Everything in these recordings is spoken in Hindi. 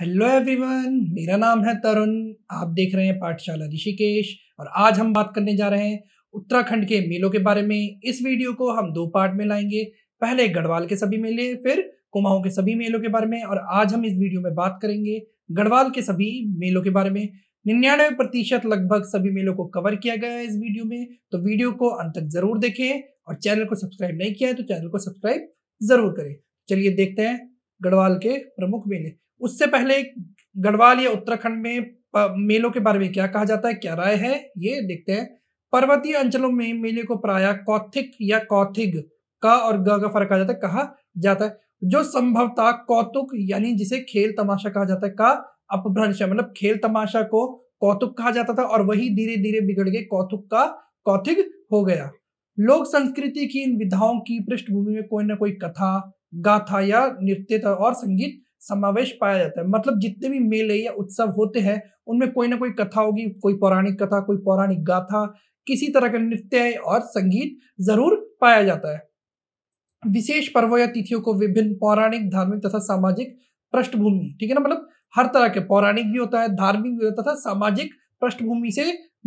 हेलो एवरीवन मेरा नाम है तरुण आप देख रहे हैं पाठशाला ऋषिकेश और आज हम बात करने जा रहे हैं उत्तराखंड के मेलों के बारे में इस वीडियो को हम दो पार्ट में लाएंगे पहले गढ़वाल के सभी मेले फिर कुमाऊं के सभी मेलों के बारे में और आज हम इस वीडियो में बात करेंगे गढ़वाल के सभी मेलों के बारे में निन्यानवे प्रतिशत लगभग सभी मेलों को कवर किया गया है इस वीडियो में तो वीडियो को अंत तक जरूर देखें और चैनल को सब्सक्राइब नहीं किया है तो चैनल को सब्सक्राइब जरूर करें चलिए देखते हैं गढ़वाल के प्रमुख मेले उससे पहले गढ़वाल या उत्तराखंड में मेलों के बारे में क्या कहा जाता है क्या राय है ये देखते हैं पर्वतीय अंचलों में मेले को प्राय कौथिक या कौथिग का और ग का फर्क कहा जाता है कहा जाता है जो संभवतः कौतुक यानी जिसे खेल तमाशा कहा जाता है का अपभ्रंश है मतलब खेल तमाशा को कौतुक कहा जाता था और वही धीरे धीरे बिगड़ के कौतुक का कौथिक हो गया लोक संस्कृति की इन विधाओं की पृष्ठभूमि में कोई ना कोई कथा गाथा या नृत्य और संगीत समावेश पाया जाता है मतलब जितने भी मेले या उत्सव होते हैं उनमें कोई ना कोई कथा होगी कोई पौराणिक कथा कोई पौराणिक गाथा किसी तरह का नृत्य और संगीत जरूर पाया जाता है विशेष पर्वों या तिथियों को विभिन्न पौराणिक धार्मिक तथा सामाजिक पृष्ठभूमि ठीक है ना मतलब हर तरह के पौराणिक भी होता है धार्मिक भी होता है तथा सामाजिक पृष्ठभूमि से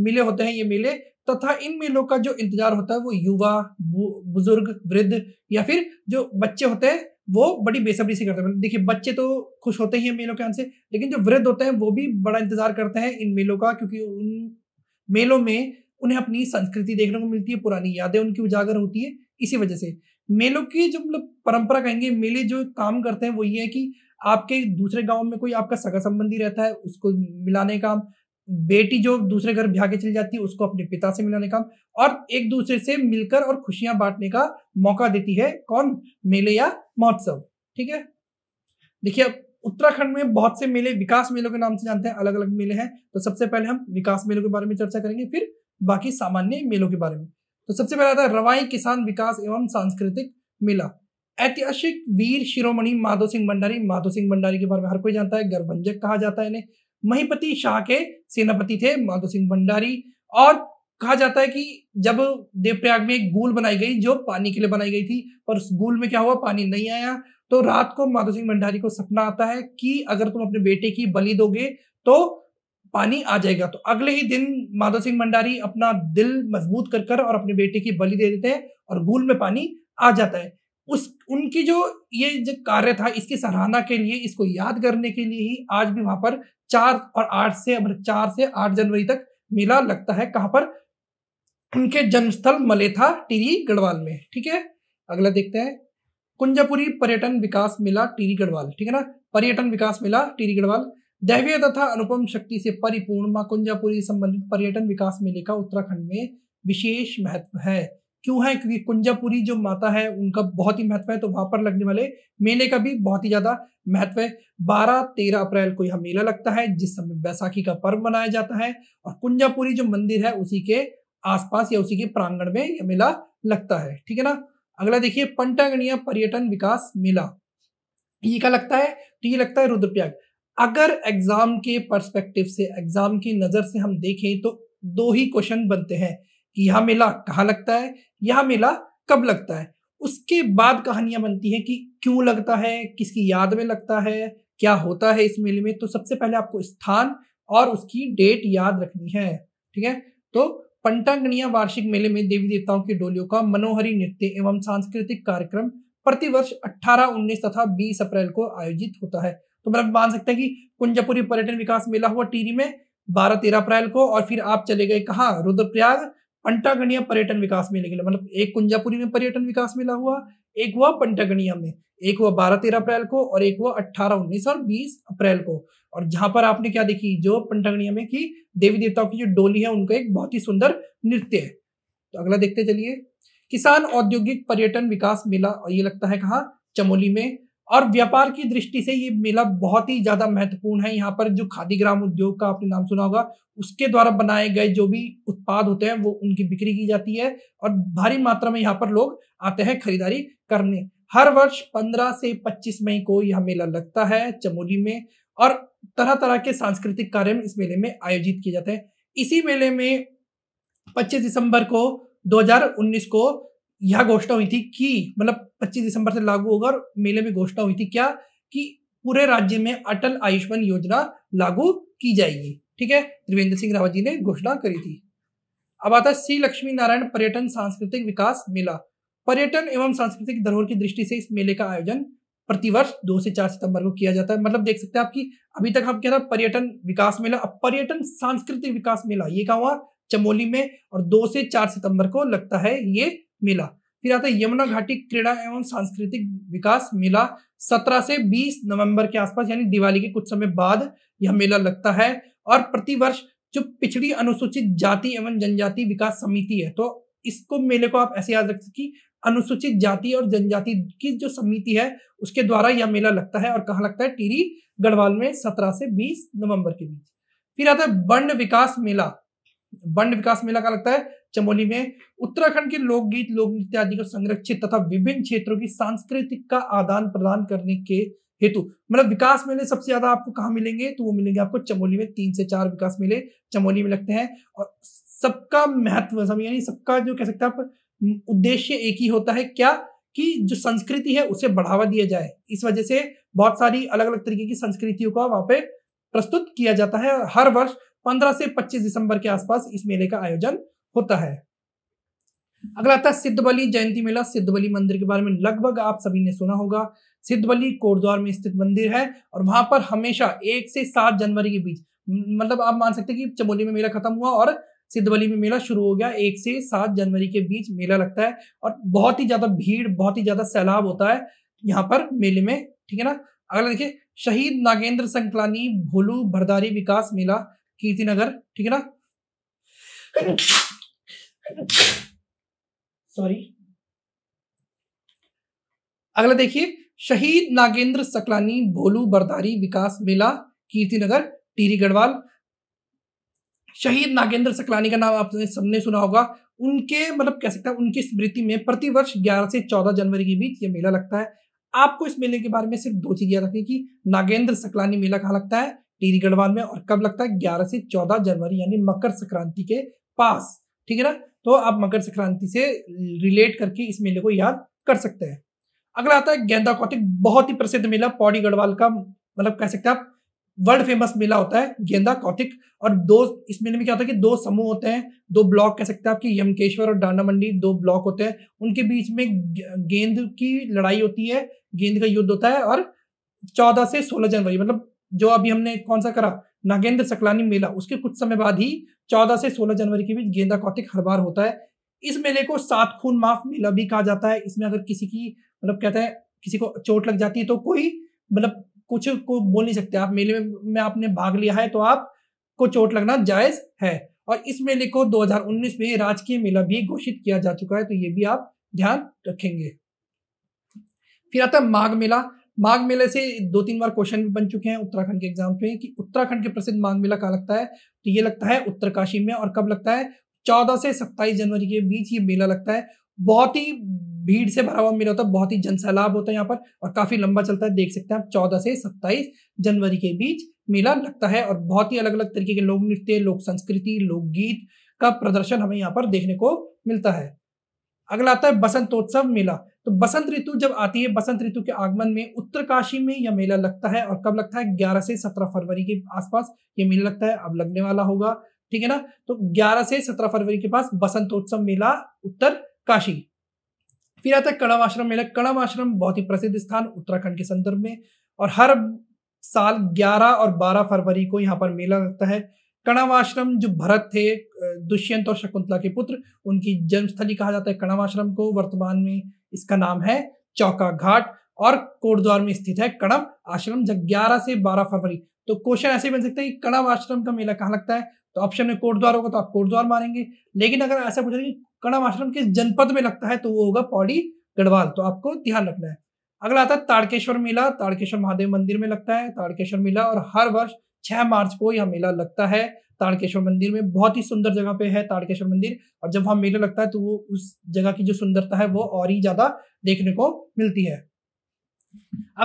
मिले होते हैं ये मेले तथा इन मेलों का जो इंतजार होता है वो युवा बुजुर्ग वृद्ध या फिर जो बच्चे होते हैं वो बड़ी बेसब्री से करते हैं मतलब देखिए बच्चे तो खुश होते ही हैं मेलों के आने से लेकिन जो वृद्ध होते हैं वो भी बड़ा इंतजार करते हैं इन मेलों का क्योंकि उन मेलों में उन्हें अपनी संस्कृति देखने को मिलती है पुरानी यादें उनकी उजागर होती है इसी वजह से मेलों की जो मतलब परंपरा कहेंगे मेले जो काम करते हैं वो ये है कि आपके दूसरे गांव में कोई आपका सगा संबंधी रहता है उसको मिलाने का बेटी जो दूसरे घर भाग के चली जाती है उसको अपने पिता से मिलाने का और एक दूसरे से मिलकर और खुशियां बांटने का मौका देती है कौन मेले या महोत्सव ठीक है देखिए अब उत्तराखंड में बहुत से मेले विकास मेलों के नाम से जानते हैं अलग अलग मेले हैं तो सबसे पहले हम विकास मेलों के बारे में चर्चा करेंगे फिर बाकी सामान्य मेलों के बारे में तो सबसे पहला आता है रवाई किसान विकास एवं सांस्कृतिक मेला ऐतिहासिक वीर शिरोमणि माधो सिंह भंडारी माधो सिंह भंडारी के बारे में हर कोई जानता है गर्भंजक कहा जाता है इन्हें महीपति शाह के सेनापति थे माधो सिंह भंडारी और कहा जाता है कि जब देवप्रयाग में एक गूल बनाई गई जो पानी के लिए बनाई गई थी और उस गूल में क्या हुआ पानी नहीं आया तो रात को माधो सिंह भंडारी को सपना आता है कि अगर तुम अपने बेटे की बलि दोगे तो पानी आ जाएगा तो अगले ही दिन माधो सिंह भंडारी अपना दिल मजबूत कर कर और अपने बेटे की बलि दे देते हैं और गूल में पानी आ जाता है उस उनकी जो ये जो कार्य था इसकी सराहना के लिए इसको याद करने के लिए ही आज भी वहां पर चार और आठ से चार से आठ जनवरी तक मेला लगता है कहां पर उनके जन्मस्थल मलेथा टिरी गढ़वाल में ठीक है अगला देखते हैं कुंजापुरी पर्यटन विकास मेला टिरी गढ़वाल ठीक है ना पर्यटन विकास मेला टिरी गढ़वाल दैवीय तथा अनुपम शक्ति से परिपूर्ण मां कुंजापुरी संबंधित पर्यटन विकास मेले का उत्तराखंड में विशेष महत्व है क्यों है क्योंकि कुंजापुरी जो माता है उनका बहुत ही महत्व है तो वहां पर लगने वाले मेले का भी बहुत ही ज्यादा महत्व है बारह तेरह अप्रैल को यह मेला लगता है जिस समय बैसाखी का पर्व मनाया जाता है और कुंजापुरी जो मंदिर है उसी के आसपास या उसी के प्रांगण में यह मेला लगता है ठीक है ना अगला देखिए पंटागणिया पर्यटन विकास मेला ये क्या लगता है तो ये लगता है रुद्रप्रयाग अगर एग्जाम के परस्पेक्टिव से एग्जाम की नजर से हम देखें तो दो ही क्वेश्चन बनते हैं कि यह मेला कहाँ लगता है यह मेला कब लगता है उसके बाद कहानियां बनती हैं कि क्यों लगता है किसकी याद में लगता है क्या होता है इस मेले में तो सबसे पहले आपको स्थान और उसकी डेट याद रखनी है ठीक है तो पंटांगणीय वार्षिक मेले में देवी देवताओं की डोलियों का मनोहरी नृत्य एवं सांस्कृतिक कार्यक्रम प्रतिवर्ष 18, 19 तथा 20 अप्रैल को आयोजित होता है तो मतलब मान सकते हैं कि कुंजपुरी पर्यटन विकास मेला हुआ टीरी में 12, 13 अप्रैल को और फिर आप चले गए कहाँ रुद्रप्रयाग अंटागणिया पर्यटन विकास मेले के लिए मतलब एक कुंजापुरी में पर्यटन विकास मेला हुआ एक हुआ पंटागणिया में एक हुआ बारह तेरह अप्रैल को और एक हुआ अट्ठारह उन्नीस और बीस अप्रैल को और जहां पर आपने क्या देखी जो पंटागणिया में की देवी देवताओं की जो डोली है उनका एक बहुत ही सुंदर नृत्य है तो अगला देखते चलिए किसान औद्योगिक पर्यटन विकास मेला और ये लगता है कहा चमोली में और व्यापार की दृष्टि से ये मेला बहुत ही ज्यादा महत्वपूर्ण है यहाँ पर जो खादी ग्राम उद्योग का आपने नाम सुना होगा उसके द्वारा बनाए गए जो भी उत्पाद होते हैं वो उनकी बिक्री की जाती है और भारी मात्रा में यहाँ पर लोग आते हैं खरीदारी करने हर वर्ष 15 से 25 मई को यह मेला लगता है चमोली में और तरह तरह के सांस्कृतिक कार्यक्रम इस मेले में आयोजित किए जाते हैं इसी मेले में 25 दिसंबर को 2019 को यह घोषणा हुई थी कि मतलब 25 दिसंबर से लागू होगा और मेले में घोषणा हुई थी क्या कि पूरे राज्य में अटल आयुष्मान योजना लागू की जाएगी ठीक है त्रिवेंद्र सिंह रावत जी ने घोषणा करी थी अब आता है श्री लक्ष्मी नारायण पर्यटन सांस्कृतिक विकास मेला पर्यटन एवं सांस्कृतिक धरोहर की दृष्टि से इस मेले का आयोजन प्रतिवर्ष दो से चार सितंबर को किया जाता है मतलब देख सकते हैं आपकी अभी तक हम कह रहे पर्यटन विकास मेला अब पर्यटन सांस्कृतिक विकास मेला ये कहा हुआ चमोली में और दो से चार सितंबर को लगता है ये मेला फिर आता है यमुना घाटी क्रीड़ा एवं सांस्कृतिक विकास मेला 17 से 20 नवंबर के आसपास यानी दिवाली के कुछ समय बाद यह मेला लगता है और प्रतिवर्ष जो पिछड़ी अनुसूचित जाति एवं जनजाति विकास समिति है तो इसको मेले को आप ऐसे याद रख कि अनुसूचित जाति और जनजाति की जो समिति है उसके द्वारा यह मेला लगता है और कहा लगता है टीरी गढ़वाल में सत्रह से बीस नवंबर के बीच फिर आता है बंड विकास मेला बंड विकास मेला का लगता है चमोली में उत्तराखंड के लोकगीत लोक नृत्य आदि को संरक्षित तथा विभिन्न क्षेत्रों की सांस्कृतिक का आदान प्रदान करने के हेतु मतलब विकास मेले सबसे ज्यादा आपको कहाँ मिलेंगे तो वो मिलेंगे आपको चमोली में तीन से चार विकास मेले चमोली में लगते हैं और सबका महत्व यानी सबका जो कह सकते हैं आप उद्देश्य एक ही होता है क्या कि जो संस्कृति है उसे बढ़ावा दिया जाए इस वजह से बहुत सारी अलग अलग तरीके की संस्कृतियों का वहां पे प्रस्तुत किया जाता है हर वर्ष 15 से 25 दिसंबर के आसपास इस मेले का आयोजन होता है अगला था है बली जयंती मेला सिद्ध बली मंदिर के बारे में लगभग आप सभी ने सुना होगा सिद्ध बली कोटद्वार में स्थित मंदिर है और वहां पर हमेशा एक से सात जनवरी के बीच मतलब आप मान सकते हैं कि चमोली में मेला खत्म हुआ और बली में मेला शुरू हो गया एक से सात जनवरी के बीच मेला लगता है और बहुत ही ज्यादा भीड़ बहुत ही ज्यादा सैलाब होता है यहाँ पर मेले में ठीक है ना अगला देखिए शहीद नागेंद्र संकलानी भोलू भरदारी विकास मेला कीर्तिनगर ठीक है ना सॉरी अगला देखिए शहीद नागेंद्र सकलानी भोलू बरदारी विकास मेला कीर्ति नगर टीरी गढ़वाल शहीद नागेंद्र सकलानी का नाम आपने सबने सुना होगा उनके मतलब कह सकते हैं उनकी स्मृति में प्रतिवर्ष 11 से 14 जनवरी के बीच ये मेला लगता है आपको इस मेले के बारे में सिर्फ दो चीज़ याद रखनी कि नागेंद्र सकलानी मेला कहाँ लगता है टीरी गढ़वाल में और कब लगता है 11 से 14 जनवरी यानी मकर संक्रांति के पास ठीक है ना तो आप मकर संक्रांति से रिलेट करके इस मेले को याद कर सकते हैं अगला आता है गेंदा कौतिक बहुत ही प्रसिद्ध मेला पौड़ी गढ़वाल का मतलब कह सकते हैं आप वर्ल्ड फेमस मेला होता है गेंदा कौतिक और दो इस मेले में क्या होता है कि दो समूह होते हैं दो ब्लॉक कह सकते हैं आपकी यमकेश्वर और डांडा मंडी दो ब्लॉक होते हैं उनके बीच में गेंद की लड़ाई होती है गेंद का युद्ध होता है और चौदह से सोलह जनवरी मतलब जो अभी हमने कौन सा करा नागेंद्र सकलानी मेला उसके कुछ समय बाद ही 14 से 16 जनवरी के बीच गेंदा कौतिक हर बार होता है इस मेले को सात खून माफ मेला भी कहा जाता है इसमें अगर किसी की मतलब कहते हैं किसी को चोट लग जाती है तो कोई मतलब कुछ को बोल नहीं सकते आप मेले में आपने भाग लिया है तो आप को चोट लगना जायज है और इस मेले को 2019 में राजकीय मेला भी घोषित किया जा चुका है तो ये भी आप ध्यान रखेंगे फिर आता है माघ मेला माघ मेले से दो तीन बार क्वेश्चन भी बन चुके हैं उत्तराखंड के एग्जाम पे कि उत्तराखंड के प्रसिद्ध माघ मेला कहा लगता है तो ये लगता है उत्तरकाशी में और कब लगता है चौदह से सत्ताईस जनवरी के बीच ये मेला लगता है बहुत ही भीड़ से भरा हुआ मेला होता है बहुत ही जनसैलाब होता है यहाँ पर और काफी लंबा चलता है देख सकते हैं आप चौदह से सत्ताईस जनवरी के बीच मेला लगता है और बहुत ही अलग अलग तरीके के लोक नृत्य लोक संस्कृति लोकगीत का प्रदर्शन हमें यहाँ पर देखने को मिलता है अगला आता है बसंतोत्सव मेला तो बसंत ऋतु जब आती है बसंत ऋतु के आगमन में उत्तरकाशी में यह मेला लगता है और कब लगता है 11 से 17 फरवरी के आसपास ये मेला लगता है अब लगने वाला होगा ठीक है ना तो 11 से 17 फरवरी के पास बसंतोत्सव मेला उत्तर काशी फिर आता है कणव आश्रम मेला कणव आश्रम बहुत ही प्रसिद्ध स्थान उत्तराखंड के संदर्भ में और हर साल 11 और 12 फरवरी को यहाँ पर मेला लगता है कणवाश्रम जो भरत थे दुष्यंत और शकुंतला के पुत्र उनकी जन्मस्थली कहा जाता है कणवाश्रम को वर्तमान में इसका नाम है चौका घाट और कोटद्वार में स्थित है कणव आश्रम जब ग्यारह से बारह फरवरी तो क्वेश्चन ऐसे बन सकता है कि कणव आश्रम का मेला कहाँ लगता है तो ऑप्शन में कोटद्वार होगा तो आप कोटद्वार मारेंगे लेकिन अगर ऐसा पूछा कि कणव आश्रम किस जनपद में लगता है तो वो होगा पौड़ी गढ़वाल तो आपको ध्यान रखना है अगला आता है ताड़केश्वर मेला ताड़केश्वर महादेव मंदिर में लगता है ताड़केश्वर मेला और हर वर्ष छह मार्च को यह मेला लगता है ताड़केश्वर मंदिर में बहुत ही सुंदर जगह पे है ताड़केश्वर मंदिर और जब वहां मेला लगता है तो वो उस जगह की जो सुंदरता है वो और ही ज्यादा देखने को मिलती है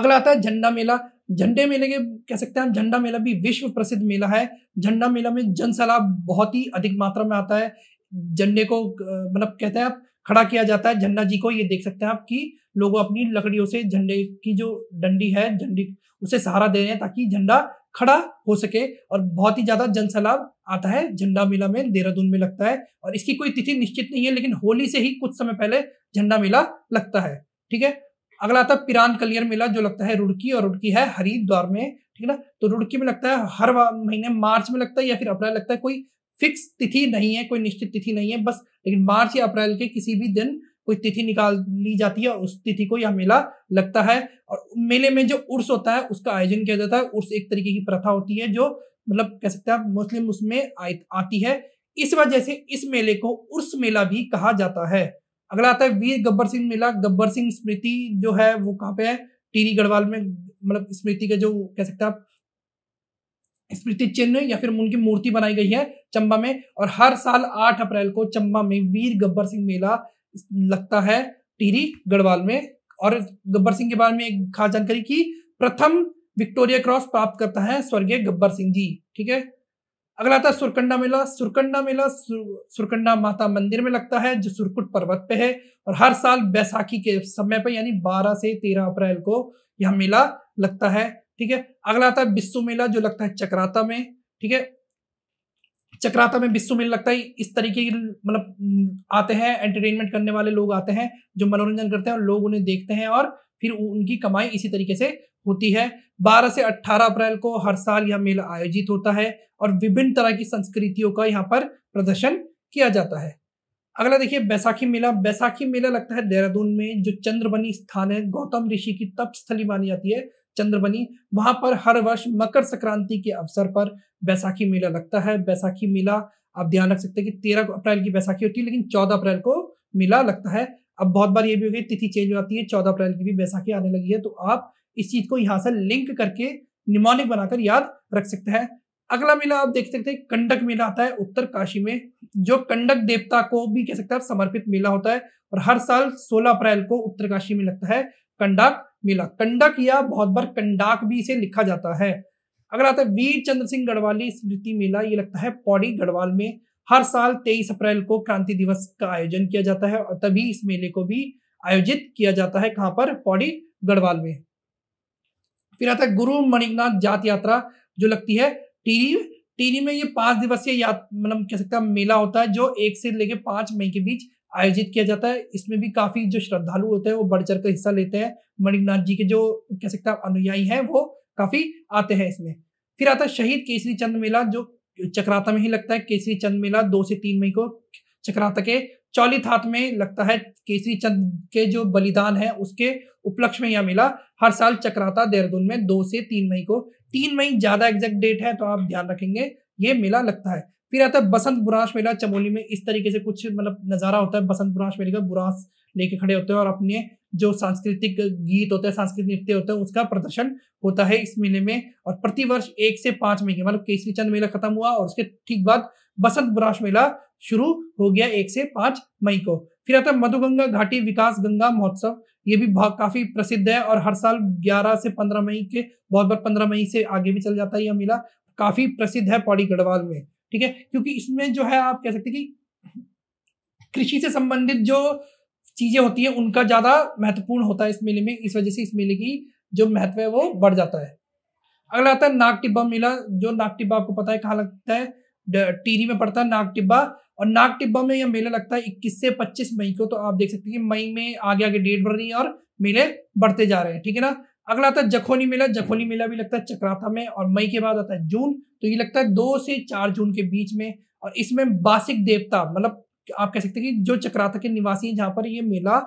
अगला आता है झंडा मेला झंडे मेले के कह सकते हैं हम झंडा मेला भी विश्व प्रसिद्ध मेला है झंडा मेला में जनसैलाब बहुत ही अधिक मात्रा में आता है झंडे को मतलब कहते हैं आप खड़ा किया जाता है झंडा जी को ये देख सकते हैं आप कि लोग अपनी लकड़ियों से झंडे की जो डंडी है झंडी उसे सहारा दे रहे हैं ताकि झंडा खड़ा हो सके और बहुत ही ज्यादा जनसैलाब आता है झंडा मेला में देहरादून में लगता है और इसकी कोई तिथि निश्चित नहीं है लेकिन होली से ही कुछ समय पहले झंडा मेला लगता है ठीक है अगला आता है पिरान कलियर मेला जो लगता है रुड़की और रुड़की है हरिद्वार में ठीक है ना तो रुड़की में लगता है हर महीने मार्च में लगता है या फिर अप्रैल लगता है कोई फिक्स तिथि नहीं है कोई निश्चित तिथि नहीं है बस लेकिन मार्च या अप्रैल के किसी भी दिन कोई तिथि निकाल ली जाती है और उस तिथि को यह मेला लगता है और मेले में जो उर्स होता है उसका आयोजन किया जाता है उर्स एक तरीके की प्रथा होती है जो मतलब कह सकते हैं मुस्लिम उसमें आती है इस वजह से इस मेले को उर्स मेला भी कहा जाता है अगला आता है वीर गब्बर सिंह मेला गब्बर सिंह स्मृति जो है वो कहाँ पे है टीरी गढ़वाल में मतलब स्मृति का जो कह सकते हैं आप स्मृति चिन्ह या फिर उनकी मूर्ति बनाई गई है चंबा में और हर साल 8 अप्रैल को चंबा में वीर गब्बर सिंह मेला लगता है टीरी गढ़वाल में और गब्बर सिंह के बारे में एक खास जानकारी की प्रथम विक्टोरिया क्रॉस प्राप्त करता है स्वर्गीय गब्बर सिंह जी ठीक है अगला आता है सुरकंडा मेला सुरकंडा मेला सुरकंडा माता मंदिर में लगता है जो सुरकुट पर्वत पे है और हर साल बैसाखी के समय पर यानी 12 से 13 अप्रैल को यह मेला लगता है ठीक है अगला आता है बिस्सू मेला जो लगता है चक्राता में ठीक है चक्राता में विश्व मेला लगता है इस तरीके की मतलब हम्म, आते हैं एंटरटेनमेंट करने वाले लोग आते हैं जो मनोरंजन करते हैं और लोग उन्हें देखते हैं और फिर उनकी कमाई इसी तरीके से होती है 12 से 18 अप्रैल को हर साल यह मेला आयोजित होता है और विभिन्न तरह की संस्कृतियों का यहाँ पर प्रदर्शन किया जाता है अगला देखिए बैसाखी मेला बैसाखी मेला लगता है देहरादून में जो चंद्रबनी स्थान है गौतम ऋषि की तप स्थली मानी जाती है चंद्र बनी वहां पर हर वर्ष मकर संक्रांति के अवसर पर बैसाखी मेला लगता है बैसाखी मेला आप ध्यान रख सकते हैं कि तेरह अप्रैल की बैसाखी होती है लेकिन चौदह अप्रैल को मेला लगता है अब बहुत बार ये भी हो गई तिथि चेंज हो जाती है चौदह अप्रैल की भी बैसाखी आने लगी है तो आप इस चीज को यहाँ से लिंक करके निमोनिक बनाकर याद रख सकते हैं अगला मेला आप देख सकते हैं कंडक मेला आता है उत्तर काशी में जो कंडक देवता को भी कह सकते हैं समर्पित मेला होता है और हर साल 16 अप्रैल को उत्तर काशी में लगता है कंडक मिला कंडक या बहुत बार कंडाक भी इसे लिखा जाता है अगर आता है वीर चंद्र सिंह गढ़वाली स्मृति मेला ये लगता है पौड़ी गढ़वाल में हर साल 23 अप्रैल को क्रांति दिवस का आयोजन किया जाता है और तभी इस मेले को भी आयोजित किया जाता है कहाँ पर पौड़ी गढ़वाल में फिर आता है गुरु मणिकनाथ जात यात्रा जो लगती है टीरी टीरी में ये पांच दिवसीय मतलब कह सकते हैं मेला होता है जो एक से लेकर पांच मई के बीच आयोजित किया जाता है इसमें भी काफी जो श्रद्धालु होते हैं वो बढ़ चढ़ कर हिस्सा लेते हैं मणिकनाथ जी के जो कह सकते हैं अनुयायी हैं वो काफी आते हैं इसमें फिर आता है शहीद केसरी चंद मेला जो चक्राता में ही लगता है केसरी चंद मेला दो से तीन मई को चक्राता के चौलित हाथ में लगता है केसरी चंद के जो बलिदान है उसके उपलक्ष्य में यह मेला हर साल चक्राता देहरादून में दो से तीन मई को तीन मई ज्यादा एग्जैक्ट डेट है तो आप ध्यान रखेंगे ये मेला लगता है फिर आता है बसंत बुराश मेला चमोली में इस तरीके से कुछ मतलब नज़ारा होता है बसंत बुराश मेले का बुरास लेके खड़े होते हैं और अपने जो सांस्कृतिक गीत होते हैं सांस्कृतिक नृत्य होते हैं उसका प्रदर्शन होता है इस मेले में और प्रतिवर्ष एक से पांच मई के मतलब केसरी चंद मेला खत्म हुआ और उसके ठीक बाद बसंत बुराश मेला शुरू हो गया एक से पांच मई को फिर आता है मधुगंगा घाटी विकास गंगा महोत्सव ये भी काफ़ी प्रसिद्ध है और हर साल 11 से 15 मई के बहुत बार 15 मई से आगे भी चल जाता है यह मेला काफ़ी प्रसिद्ध है पौड़ी गढ़वाल में ठीक है क्योंकि इसमें जो है आप कह सकते कि कृषि से संबंधित जो चीजें होती है उनका ज्यादा महत्वपूर्ण होता है इस मेले में इस वजह से इस मेले की जो महत्व है वो बढ़ जाता है अगला आता है नाग टिब्बा मेला जो नाग टिब्बा आपको पता है कहाँ लगता है टीरी में पड़ता है नाग टिब्बा और नाग टिब्बा में यह मेला लगता है इक्कीस से पच्चीस मई को तो आप देख सकते हैं कि मई में आगे आगे डेट बढ़ रही है और मेले बढ़ते जा रहे हैं ठीक है ना अगला आता है जखोनी मेला जखोनी मेला भी लगता है चक्राता में और मई के बाद आता है जून तो ये लगता है दो से चार जून के बीच में और इसमें बासिक देवता मतलब आप कह सकते हैं कि जो चक्राता के निवासी हैं जहाँ पर ये मेला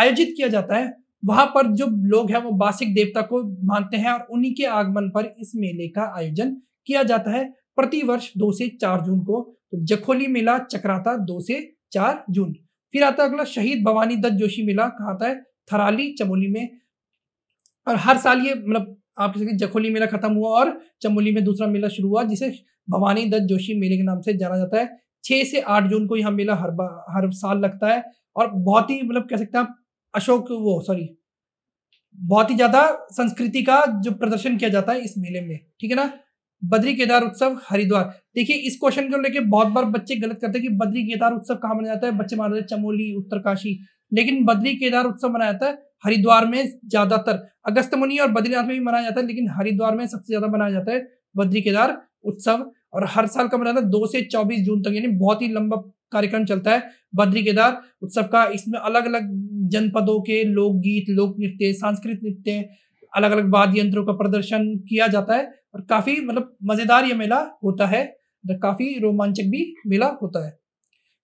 आयोजित किया जाता है वहां पर जो लोग हैं वो बासिक देवता को मानते हैं और उन्हीं के आगमन पर इस मेले का आयोजन किया जाता है प्रतिवर्ष दो से चार जून को तो जखोली मेला चक्राता दो से चार जून फिर आता है अगला शहीद भवानी दत्त जोशी मेला कहा आता है थराली चमोली में और हर साल ये मतलब आप कह सकते जखोली मेला खत्म हुआ और चमोली में दूसरा मेला शुरू हुआ जिसे भवानी दत्त जोशी मेले के नाम से जाना जाता है छः से आठ जून को यह मेला हर हर साल लगता है और बहुत ही मतलब कह सकते हैं आप अशोक वो सॉरी बहुत ही ज़्यादा संस्कृति का जो प्रदर्शन किया जाता है इस मेले में ठीक है ना बद्री केदार उत्सव हरिद्वार देखिए इस क्वेश्चन को लेके बहुत बार बच्चे गलत करते हैं कि बद्री केदार उत्सव कहाँ मनाया जाता है बच्चे मान रहे चमोली उत्तरकाशी लेकिन बद्री केदार उत्सव मनाया जाता है हरिद्वार में ज्यादातर अगस्त मुनि और बद्रीनाथ में भी मनाया जाता है लेकिन हरिद्वार में सबसे ज्यादा मनाया जाता है बद्री केदार उत्सव और हर साल का मनाया जाता है दो से चौबीस जून तक यानी बहुत ही लंबा कार्यक्रम चलता है बद्री केदार उत्सव का इसमें अलग अलग जनपदों के लोकगीत लोक नृत्य सांस्कृतिक नृत्य अलग अलग वाद्य यंत्रों का प्रदर्शन किया जाता है और काफी मतलब मजेदार ये मेला होता है मतलब काफी रोमांचक भी मेला होता है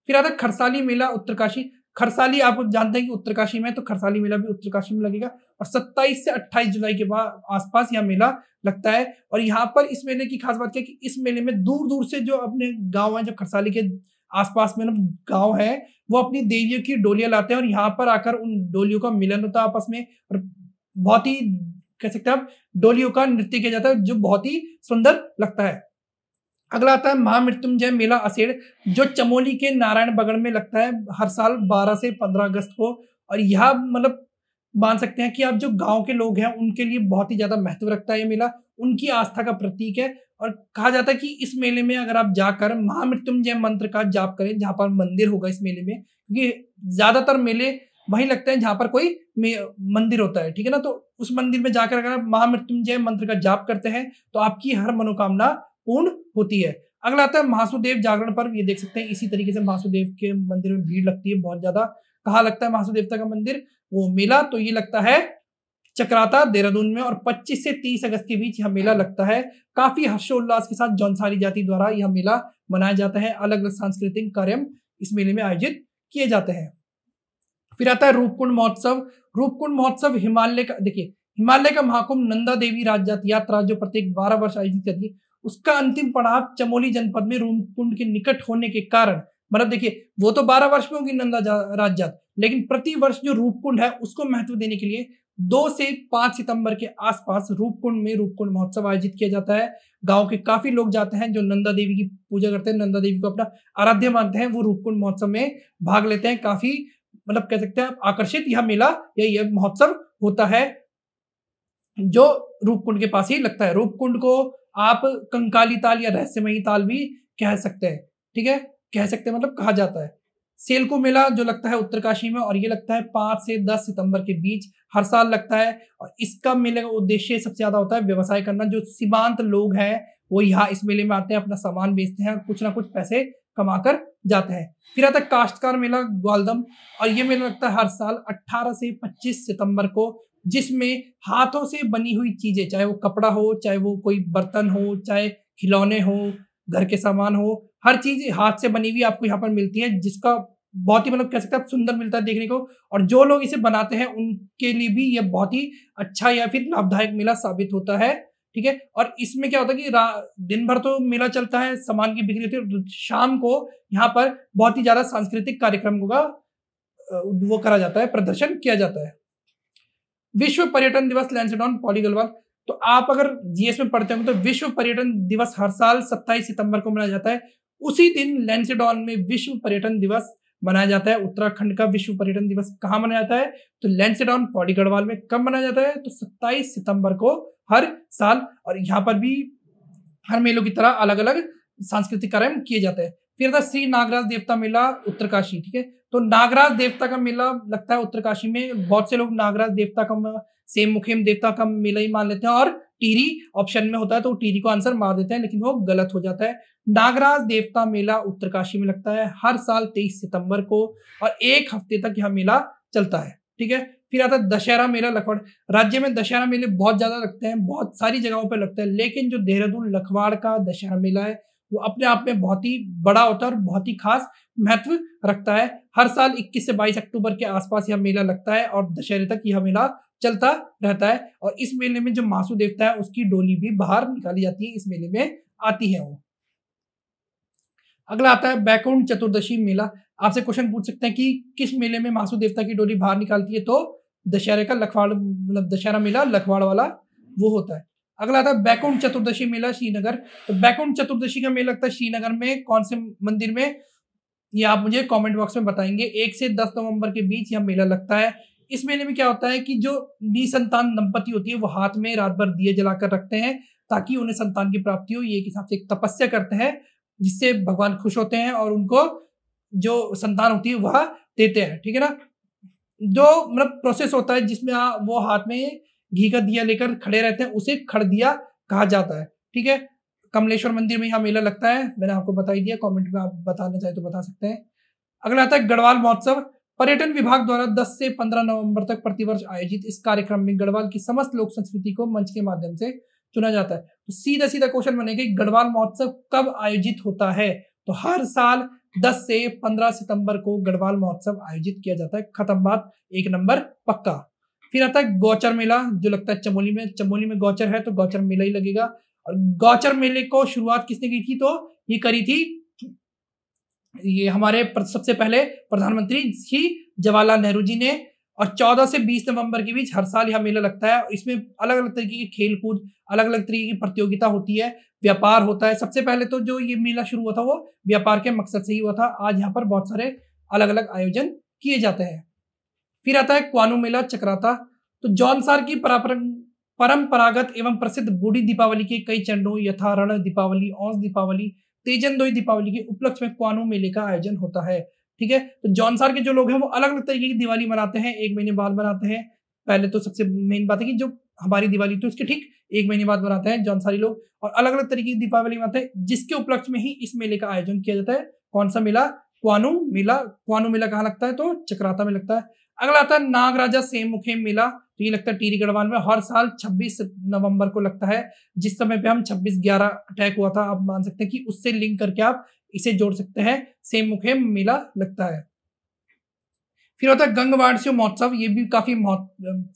फिर आता है खरसाली मेला उत्तरकाशी खरसाली आप जानते हैं कि उत्तरकाशी में तो खरसाली मेला भी उत्तरकाशी में लगेगा और 27 से 28 जुलाई के बाद आसपास यह मेला लगता है और यहाँ पर इस मेले की खास बात क्या कि इस मेले में दूर दूर से जो अपने गाँव हैं जो खरसाली के आसपास में गांव है वो अपनी देवियों की डोलियां लाते हैं और यहाँ पर आकर उन डोलियों का मिलन होता है आपस में और बहुत ही कह सकते हैं आप डोलियों का नृत्य किया जाता है जो बहुत ही सुंदर लगता है अगला आता है महामृत्युंजय मेला असेड़ जो चमोली के नारायण बगड़ में लगता है हर साल 12 से 15 अगस्त को और यह मतलब मान सकते हैं कि आप जो गांव के लोग हैं उनके लिए बहुत ही ज़्यादा महत्व रखता है ये मेला उनकी आस्था का प्रतीक है और कहा जाता है कि इस मेले में अगर आप जाकर महामृत्युंजय मंत्र का जाप करें जहाँ पर मंदिर होगा इस मेले में क्योंकि ज़्यादातर मेले वहीं लगते हैं जहाँ पर कोई मंदिर होता है ठीक है ना तो उस मंदिर में जाकर अगर आप महामृत्युंजय मंत्र का जाप करते हैं तो आपकी हर मनोकामना पूर्ण होती है अगला आता है महासुदेव जागरण पर्व ये देख सकते हैं इसी तरीके से महासुदेव के मंदिर में भीड़ लगती है बहुत ज्यादा कहा लगता है महासुदेवता का मंदिर वो मेला तो ये लगता है चक्राता देहरादून में और 25 से 30 अगस्त के बीच यह मेला लगता है काफी हर्षोल्लास के साथ जौनसारी जाति द्वारा यह मेला मनाया जाता है अलग अलग सांस्कृतिक कार्य इस मेले में आयोजित किए जाते हैं फिर आता है रूपकुंड महोत्सव रूपकुंड महोत्सव हिमालय का देखिए हिमालय का महाकुंभ नंदा देवी राज यात्रा जो प्रत्येक बारह वर्ष आयोजित करती है उसका अंतिम पड़ाव चमोली जनपद में रोमकुंड के निकट होने के कारण मतलब देखिए वो तो बारह वर्ष में होगी नंदा राज जात लेकिन प्रति वर्ष जो रूपकुंड है उसको महत्व देने के लिए दो से पांच सितंबर के आसपास रूपकुंड में रूपकुंड महोत्सव आयोजित किया जाता है गांव के काफी लोग जाते हैं जो नंदा देवी की पूजा करते हैं नंदा देवी को अपना आराध्य मानते हैं वो रूपकुंड महोत्सव में भाग लेते हैं काफी मतलब कह सकते हैं आकर्षित यह मेला या यह महोत्सव होता है जो रूपकुंड के पास ही लगता है रूपकुंड को आप कंकाली ताल या रहस्यमयी ताल भी कह सकते हैं ठीक है कह सकते हैं मतलब कहा जाता है सेल को मेला जो लगता है उत्तरकाशी में और ये लगता है पांच से दस सितंबर के बीच हर साल लगता है और इसका मेले का उद्देश्य सबसे ज़्यादा होता है व्यवसाय करना जो सीमांत लोग हैं वो यहाँ इस मेले में आते हैं अपना सामान बेचते हैं कुछ ना कुछ पैसे कमा कर जाते हैं फिर आता है काश्तकार मेला ग्वालदम और ये मेला लगता है हर साल 18 से 25 सितंबर को जिसमें हाथों से बनी हुई चीजें चाहे वो कपड़ा हो चाहे वो कोई बर्तन हो चाहे खिलौने हो घर के सामान हो हर चीज हाथ से बनी हुई आपको यहाँ पर मिलती है जिसका बहुत ही मतलब कह सकते हैं सुंदर मिलता है देखने को और जो लोग इसे बनाते हैं उनके लिए भी यह बहुत ही अच्छा या फिर लाभदायक मेला साबित होता है ठीक है और इसमें क्या होता है कि दिन भर तो मेला चलता है सामान की बिक्री होती है शाम को यहाँ पर बहुत ही ज्यादा सांस्कृतिक कार्यक्रम का वो करा जाता है प्रदर्शन किया जाता है विश्व पर्यटन दिवस लैंसड ऑन पॉली गलवाल तो आप अगर जीएस में पढ़ते होंगे तो विश्व पर्यटन दिवस हर साल 27 सितंबर को मनाया जाता है उसी दिन लैंसडॉन में विश्व पर्यटन दिवस मनाया जाता है उत्तराखंड का विश्व पर्यटन दिवस कहाँ मनाया जाता है तो लैंसडॉन पौड़ी गढ़वाल में कब मनाया जाता है तो 27 सितंबर को हर साल और यहाँ पर भी हर मेलों की तरह अलग अलग सांस्कृतिक कार्यक्रम किए जाते हैं फिर था श्री नागराज देवता मेला उत्तरकाशी ठीक है तो नागराज देवता का मेला लगता है उत्तरकाशी में बहुत से लोग नागराज देवता का सेम मुखेम देवता का मेला ही मान लेते हैं और टीरी ऑप्शन में होता है तो टीरी को आंसर मार देते हैं लेकिन वो गलत हो जाता है नागराज देवता मेला उत्तरकाशी में लगता है हर साल तेईस सितंबर को और एक हफ्ते तक यह मेला चलता है ठीक है फिर आता है दशहरा मेला लखवाड़ राज्य में दशहरा मेले बहुत ज्यादा लगते हैं बहुत सारी जगहों पर लगता है लेकिन जो देहरादून लखवाड़ का दशहरा मेला है वो अपने आप में बहुत ही बड़ा होता है और बहुत ही खास महत्व रखता है हर साल 21 से 22 अक्टूबर के आसपास यह मेला लगता है और दशहरे तक यह मेला चलता रहता है और इस मेले में जो मासू देवता है उसकी डोली भी बाहर निकाली जाती है इस मेले में आती है वो अगला आता है बैकुंड चतुर्दशी मेला आपसे क्वेश्चन पूछ सकते हैं कि किस मेले में मासू देवता की डोली बाहर निकालती है तो दशहरे का लखवाड़ मतलब दशहरा मेला लखवाड़ वाला वो होता है अगला था बैकुंठ चतुर्दशी मेला श्रीनगर तो बैकुंठ चतुर्दशी का मेला लगता है श्रीनगर में कौन से मंदिर में ये आप मुझे कमेंट बॉक्स में बताएंगे एक से दस नवंबर के बीच यह मेला लगता है इस मेले में क्या होता है कि जो निसंतान दंपति होती है वो हाथ में रात भर दिए जलाकर रखते हैं ताकि उन्हें संतान की प्राप्ति हो ये एक हिसाब से एक तपस्या करते हैं जिससे भगवान खुश होते हैं और उनको जो संतान होती है वह देते हैं ठीक है ना जो मतलब प्रोसेस होता है जिसमें वो हाथ में घी का दिया लेकर खड़े रहते हैं उसे खड़दिया कहा जाता है ठीक है कमलेश्वर मंदिर में यहाँ मेला लगता है मैंने आपको बताई दिया कमेंट में आप बताना चाहे तो बता सकते हैं अगला आता है गढ़वाल महोत्सव पर्यटन विभाग द्वारा 10 से 15 नवंबर तक प्रतिवर्ष आयोजित इस कार्यक्रम में गढ़वाल की समस्त लोक संस्कृति को मंच के माध्यम से चुना जाता है तो सीधा सीधा क्वेश्चन बनेगा गढ़वाल महोत्सव कब आयोजित होता है तो हर साल 10 से 15 सितंबर को गढ़वाल महोत्सव आयोजित किया जाता है खत्म बात एक नंबर पक्का फिर आता है गौचर मेला जो लगता है चमोली में चमोली में गौचर है तो गौचर मेला ही लगेगा और गौचर मेले को शुरुआत किसने की थी तो ये करी थी ये हमारे सबसे पहले प्रधानमंत्री श्री जवाहरलाल नेहरू जी ने और 14 से 20 नवंबर के बीच हर साल यह मेला लगता है इसमें अलग अलग तरीके की खेल कूद अलग अलग तरीके की प्रतियोगिता होती है व्यापार होता है सबसे पहले तो जो ये मेला शुरू हुआ था वो व्यापार के मकसद से ही हुआ था आज यहाँ पर बहुत सारे अलग अलग आयोजन किए जाते हैं फिर आता है क्वानु मेला चक्राता तो जॉनसार की परंपरागत एवं प्रसिद्ध बूढ़ी दीपावली के कई यथा रण दीपावली औस दीपावली तेजनदोई दीपावली के उपलक्ष्य में क्वानु मेले का आयोजन होता है ठीक है तो जौनसार के जो लोग हैं वो अलग अलग तरीके की दिवाली मनाते हैं एक महीने बाद मनाते हैं पहले तो सबसे मेन बात है कि जो हमारी दिवाली तो उसके ठीक एक महीने बाद मनाते हैं जॉनसारी लोग और अलग अलग तरीके की दीपावली मनाते हैं जिसके उपलक्ष्य में ही इस मेले का आयोजन किया जाता है कौन सा मेला क्वानु मेला क्वानु मेला कहाँ लगता है तो चक्राता में लगता है अगला था नागराजा सेम मुखे मेला तो ये लगता है टीरी गढ़वाल में हर साल 26 नवंबर को लगता है जिस समय पे हम 26 ग्यारह अटैक हुआ था आप मान सकते हैं कि उससे लिंक करके आप इसे जोड़ सकते हैं सेम मुखे मेला लगता है फिर होता है गंगवाड़स्यू महोत्सव ये भी काफी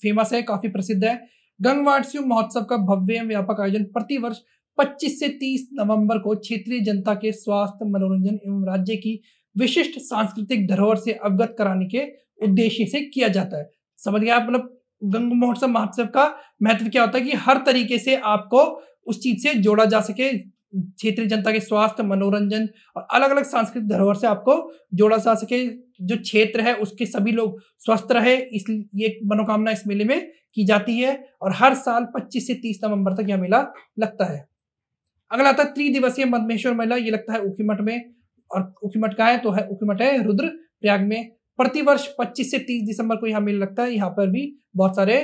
फेमस है काफी प्रसिद्ध है गंगवाड़स्यू महोत्सव का भव्य व्यापक आयोजन प्रतिवर्ष 25 से 30 नवंबर को क्षेत्रीय जनता के स्वास्थ्य मनोरंजन एवं राज्य की विशिष्ट सांस्कृतिक धरोहर से अवगत कराने के उद्देश्य से किया जाता है समझ गया आप मतलब गंग महोत्सव महोत्सव का महत्व क्या होता है कि हर तरीके से आपको उस चीज से जोड़ा जा सके क्षेत्रीय जनता के स्वास्थ्य मनोरंजन और अलग अलग सांस्कृतिक धरोहर से आपको जोड़ा जा सके जो क्षेत्र है उसके सभी लोग स्वस्थ रहे इस ये मनोकामना इस मेले में की जाती है और हर साल 25 से 30 नवंबर तक यह मेला लगता है अगला आता है त्रिदिवसीय मधमेश्वर मेला ये लगता है उखीमठ में और उखीमठ का है तो है उखीमठ है रुद्र प्रयाग में प्रतिवर्ष 25 से 30 दिसंबर को यहाँ मेल लगता है यहाँ पर भी बहुत सारे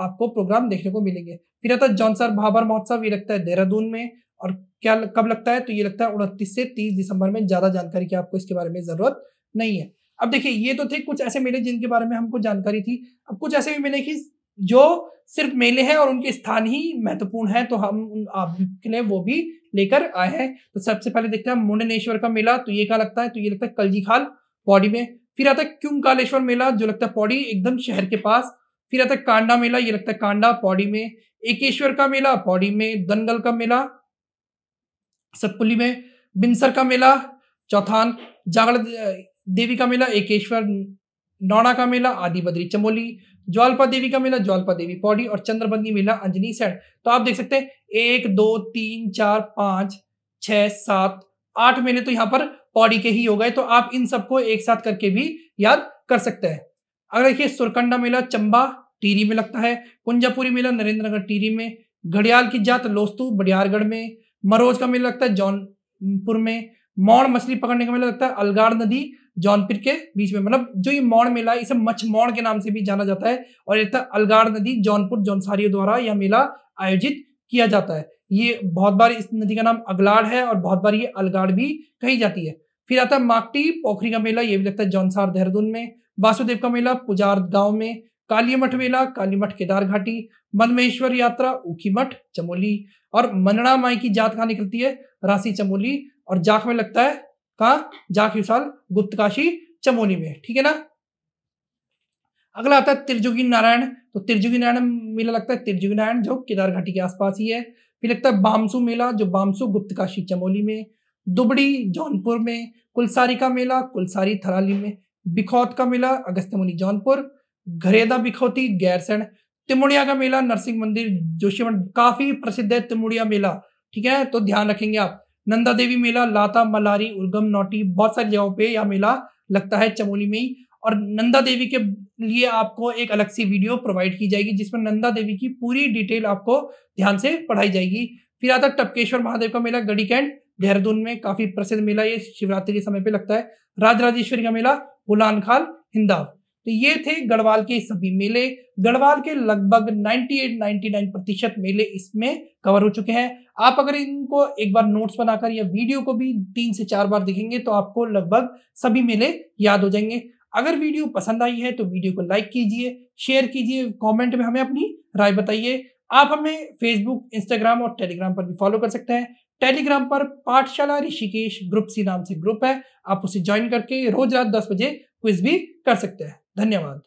आपको प्रोग्राम देखने को मिलेंगे फिर आता है जॉनसर भाबर महोत्सव ये लगता है देहरादून में और क्या कब लगता है तो ये लगता है उनतीस से तीस दिसंबर में ज़्यादा जानकारी की आपको इसके बारे में ज़रूरत नहीं है अब देखिए ये तो थे कुछ ऐसे मेले जिनके बारे में हमको जानकारी थी अब कुछ ऐसे भी मेले की जो सिर्फ मेले हैं और उनके स्थान ही महत्वपूर्ण है तो हम आपके लिए वो भी लेकर आए हैं तो सबसे पहले देखते हैं मुंडनेश्वर का मेला तो ये क्या लगता है तो ये लगता है कलजी खाल बॉडी में फिर आता है क्यूम कालेश्वर मेला जो लगता है पौड़ी एकदम शहर के पास फिर आता है कांडा मेला ये लगता है कांडा पौड़ी में एकेश्वर का मेला पौड़ी में दंगल का मेला सतपुली में बिंसर का मेला चौथान जागड़ देवी का मेला एकेश्वर नौड़ा का मेला आदि बद्री चमोली ज्वालपा देवी का मेला ज्वालपा देवी पौड़ी और चंद्रबंदी मेला अंजनी सैड तो आप देख सकते हैं एक दो तीन चार पाँच छ सात आठ मेले तो यहाँ पर पौड़ी के ही हो गए तो आप इन सबको एक साथ करके भी याद कर सकते हैं अगर देखिए सुरकंडा मेला चंबा टीरी में लगता है कुंजापुरी मेला नरेंद्र नगर टीरी में घड़ियाल की जात लोस्तू बडियारगढ़ में मरोज का मेला लगता है जौनपुर में मौड़ मछली पकड़ने का मेला लगता है अलगाड़ नदी जौनपुर के बीच में मतलब जो ये मौड़ मेला है इसे मच्छ मौड़ के नाम से भी जाना जाता है और ये अलगाड़ नदी जौनपुर जौनसारियों द्वारा यह मेला आयोजित किया जाता है ये बहुत बार इस नदी का नाम अगलाड़ है और बहुत बार ये अलगाड़ भी कही जाती है फिर आता है माकटी पोखरी का मेला ये भी लगता है जौनसार देहरादून में वासुदेव का मेला पुजार गांव में काली मठ मेला काली मठ केदार घाटी मनमेश्वर यात्रा ऊखी मठ चमोली और मनड़ा माई की जात कहाँ निकलती है राशि चमोली और जाख में लगता है कहा जाख विशाल गुप्त काशी चमोली में ठीक है ना अगला आता है त्रिजुगी नारायण तो त्रिजुगी नारायण मेला लगता है त्रिजुगी नारायण जो केदार घाटी के आसपास ही है फिर लगता है बामसू मेला जो बामसू काशी चमोली में दुबड़ी जौनपुर में कुलसारी का मेला कुलसारी थराली में बिखौत का मेला मुनि जौनपुर घरेदा बिखौती गैरसैन तिमुड़िया का मेला नरसिंह मंदिर जोशीमठ काफी प्रसिद्ध है तिमुड़िया मेला ठीक है तो ध्यान रखेंगे आप नंदा देवी मेला लाता मलारी उर्गम नौटी बहुत सारी जगहों पे यह मेला लगता है चमोली में ही और नंदा देवी के लिए आपको एक अलग सी वीडियो प्रोवाइड की जाएगी जिसमें नंदा देवी की पूरी डिटेल आपको ध्यान से पढ़ाई जाएगी फिर आता टपकेश्वर महादेव का मेला गड़ी कैंड देहरादून में काफी प्रसिद्ध मेला ये शिवरात्रि के समय पे लगता है राजराजेश्वरी का मेला उलान खाल हिंदाव तो ये थे गढ़वाल के सभी मेले गढ़वाल के लगभग 98-99 प्रतिशत मेले इसमें कवर हो चुके हैं आप अगर इनको एक बार नोट्स बनाकर या वीडियो को भी तीन से चार बार देखेंगे तो आपको लगभग सभी मेले याद हो जाएंगे अगर वीडियो पसंद आई है तो वीडियो को लाइक कीजिए शेयर कीजिए कमेंट में हमें अपनी राय बताइए आप हमें फेसबुक इंस्टाग्राम और टेलीग्राम पर भी फॉलो कर सकते हैं टेलीग्राम पर पाठशाला ऋषिकेश ग्रुप सी नाम से ग्रुप है आप उसे ज्वाइन करके रोज रात दस बजे क्विज भी कर सकते हैं धन्यवाद